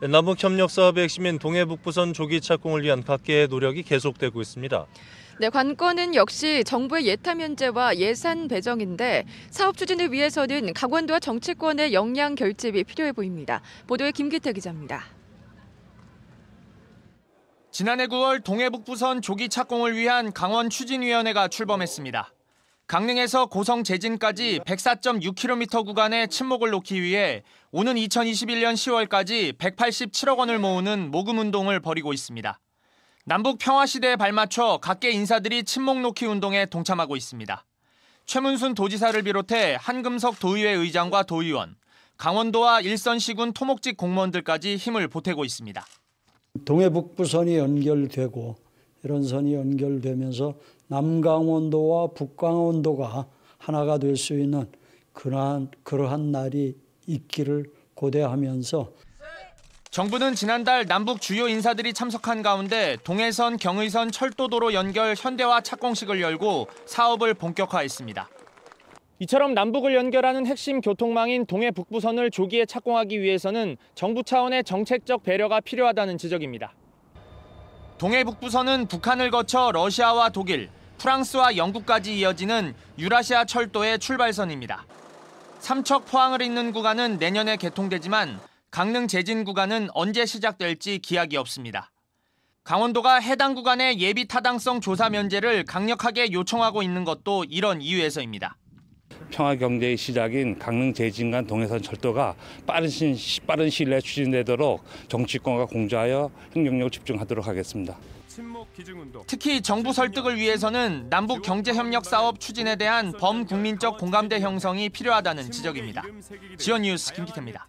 남북협력사업의 핵심인 동해북부선 조기 착공을 위한 각계의 노력이 계속되고 있습니다. 네, 관건은 역시 정부의 예타 면제와 예산 배정인데 사업 추진을 위해서는 강원도와 정치권의 역량 결집이 필요해 보입니다. 보도에 김기태 기자입니다. 지난해 9월 동해북부선 조기 착공을 위한 강원 추진위원회가 출범했습니다. 강릉에서 고성 재진까지 104.6km 구간의 침목을 놓기 위해 오는 2021년 10월까지 187억 원을 모으는 모금 운동을 벌이고 있습니다. 남북 평화 시대에 발맞춰 각계 인사들이 침목 놓기 운동에 동참하고 있습니다. 최문순 도지사를 비롯해 한금석 도의회 의장과 도의원, 강원도와 일선시군 토목직 공무원들까지 힘을 보태고 있습니다. 동해북부선이 연결되고 이런 선이 연결되면서 남강원도와 북강원도가 하나가 될 수 있는 그러한, 그러한 날이 있기를 고대하면서 정부는 지난달 남북 주요 인사들이 참석한 가운데 동해선, 경의선 철도도로 연결 현대화 착공식을 열고 사업을 본격화했습니다. 이처럼 남북을 연결하는 핵심 교통망인 동해 북부선을 조기에 착공하기 위해서는 정부 차원의 정책적 배려가 필요하다는 지적입니다. 동해 북부선은 북한을 거쳐 러시아와 독일, 프랑스와 영국까지 이어지는 유라시아 철도의 출발선입니다. 삼척 포항을 잇는 구간은 내년에 개통되지만 강릉 제진 구간은 언제 시작될지 기약이 없습니다. 강원도가 해당 구간의 예비 타당성 조사 면제를 강력하게 요청하고 있는 것도 이런 이유에서입니다. 평화경제의 시작인 강릉 제진간 동해선 철도가 빠른, 시, 빠른 시일 내에 추진되도록 정치권과 공조하여 행정력을 집중하도록 하겠습니다. 특히 정부 설득을 위해서는 남북 경제협력 사업 추진에 대한 범국민적 공감대 형성이 필요하다는 지적입니다. 지원 뉴스 김기태입니다.